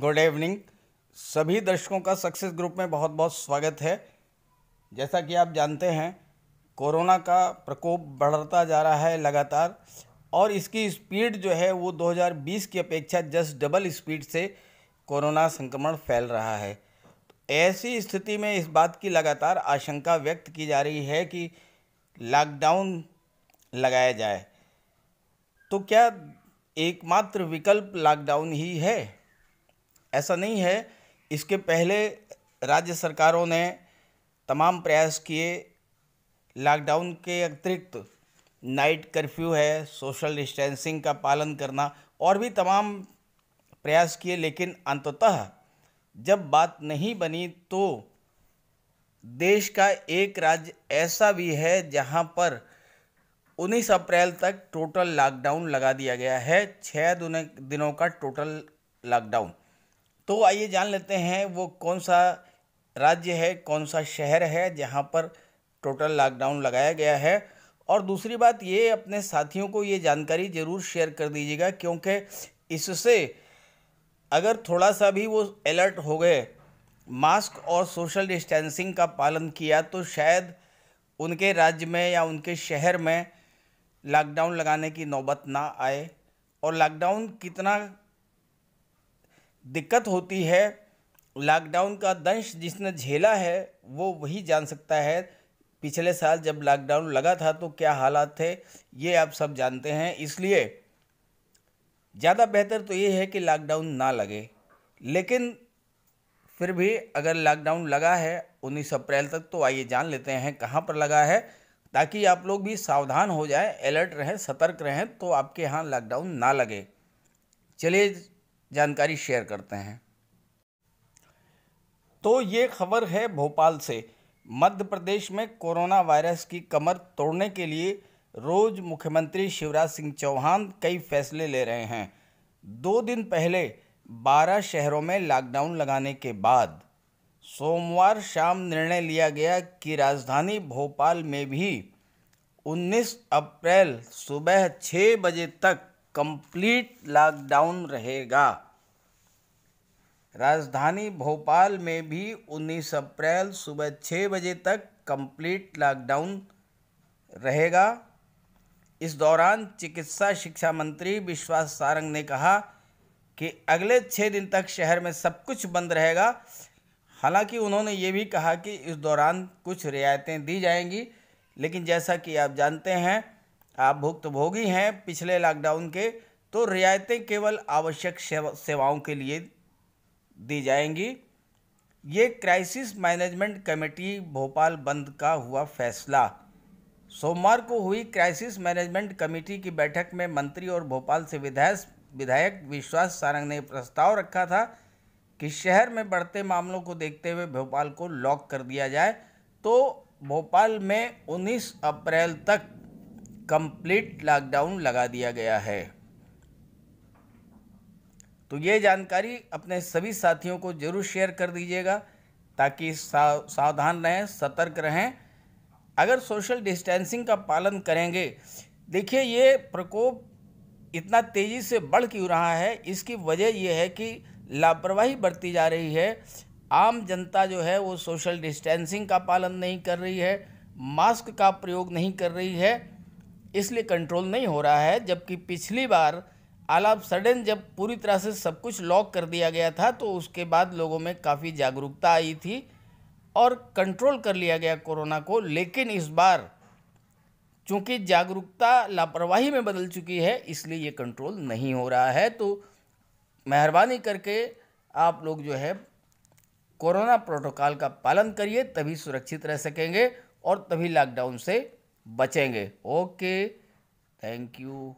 good evening सभी दर्शकों का सक्सेस ग्रुप में बहुत बहुत स्वागत है जैसा कि आप जानते हैं कोरोना का प्रकोप बढ़ता जा रहा है लगातार और इसकी स्पीड जो है वो 2020 की अपेक्षा जस्ट डबल स्पीड से कोरोना संक्रमण फैल रहा है ऐसी स्थिति में इस बात की लगातार आशंका व्यक्त की जा रही है कि लॉकडाउन लगाया जाए तो क्या एकमात्र विकल्प लॉकडाउन ही है ऐसा नहीं है इसके पहले राज्य सरकारों ने तमाम प्रयास किए लॉकडाउन के अतिरिक्त नाइट कर्फ्यू है सोशल डिस्टेंसिंग का पालन करना और भी तमाम प्रयास किए लेकिन अंततः जब बात नहीं बनी तो देश का एक राज्य ऐसा भी है जहां पर 19 अप्रैल तक टोटल लॉकडाउन लगा दिया गया है छः दिनों का टोटल लॉकडाउन तो आइए जान लेते हैं वो कौन सा राज्य है कौन सा शहर है जहाँ पर टोटल लॉकडाउन लगाया गया है और दूसरी बात ये अपने साथियों को ये जानकारी ज़रूर शेयर कर दीजिएगा क्योंकि इससे अगर थोड़ा सा भी वो अलर्ट हो गए मास्क और सोशल डिस्टेंसिंग का पालन किया तो शायद उनके राज्य में या उनके शहर में लॉकडाउन लगाने की नौबत ना आए और लॉकडाउन कितना दिक्कत होती है लॉकडाउन का दंश जिसने झेला है वो वही जान सकता है पिछले साल जब लॉकडाउन लगा था तो क्या हालात थे ये आप सब जानते हैं इसलिए ज़्यादा बेहतर तो ये है कि लॉकडाउन ना लगे लेकिन फिर भी अगर लॉकडाउन लगा है 19 अप्रैल तक तो आइए जान लेते हैं कहाँ पर लगा है ताकि आप लोग भी सावधान हो जाएं अलर्ट रहें सतर्क रहें तो आपके यहाँ लॉकडाउन ना लगे चलिए जानकारी शेयर करते हैं तो ये खबर है भोपाल से मध्य प्रदेश में कोरोना वायरस की कमर तोड़ने के लिए रोज़ मुख्यमंत्री शिवराज सिंह चौहान कई फैसले ले रहे हैं दो दिन पहले 12 शहरों में लॉकडाउन लगाने के बाद सोमवार शाम निर्णय लिया गया कि राजधानी भोपाल में भी 19 अप्रैल सुबह 6 बजे तक कंप्लीट लॉकडाउन रहेगा राजधानी भोपाल में भी 19 अप्रैल सुबह 6 बजे तक कंप्लीट लॉकडाउन रहेगा इस दौरान चिकित्सा शिक्षा मंत्री विश्वास सारंग ने कहा कि अगले छः दिन तक शहर में सब कुछ बंद रहेगा हालांकि उन्होंने ये भी कहा कि इस दौरान कुछ रियायतें दी जाएंगी लेकिन जैसा कि आप जानते हैं आप भुक्तभोगी हैं पिछले लॉकडाउन के तो रियायतें केवल आवश्यक सेवाओं के लिए दी जाएंगी ये क्राइसिस मैनेजमेंट कमेटी भोपाल बंद का हुआ फैसला सोमवार को हुई क्राइसिस मैनेजमेंट कमेटी की बैठक में मंत्री और भोपाल से विधायक विधायक विश्वास सारंग ने प्रस्ताव रखा था कि शहर में बढ़ते मामलों को देखते हुए भोपाल को लॉक कर दिया जाए तो भोपाल में 19 अप्रैल तक कंप्लीट लॉकडाउन लगा दिया गया है तो ये जानकारी अपने सभी साथियों को ज़रूर शेयर कर दीजिएगा ताकि सावधान रहें सतर्क रहें अगर सोशल डिस्टेंसिंग का पालन करेंगे देखिए ये प्रकोप इतना तेज़ी से बढ़ क्यों रहा है इसकी वजह यह है कि लापरवाही बरती जा रही है आम जनता जो है वो सोशल डिस्टेंसिंग का पालन नहीं कर रही है मास्क का प्रयोग नहीं कर रही है इसलिए कंट्रोल नहीं हो रहा है जबकि पिछली बार आल ऑफ सडन जब पूरी तरह से सब कुछ लॉक कर दिया गया था तो उसके बाद लोगों में काफ़ी जागरूकता आई थी और कंट्रोल कर लिया गया कोरोना को लेकिन इस बार चूँकि जागरूकता लापरवाही में बदल चुकी है इसलिए ये कंट्रोल नहीं हो रहा है तो मेहरबानी करके आप लोग जो है कोरोना प्रोटोकॉल का पालन करिए तभी सुरक्षित रह सकेंगे और तभी लॉकडाउन से बचेंगे ओके थैंक यू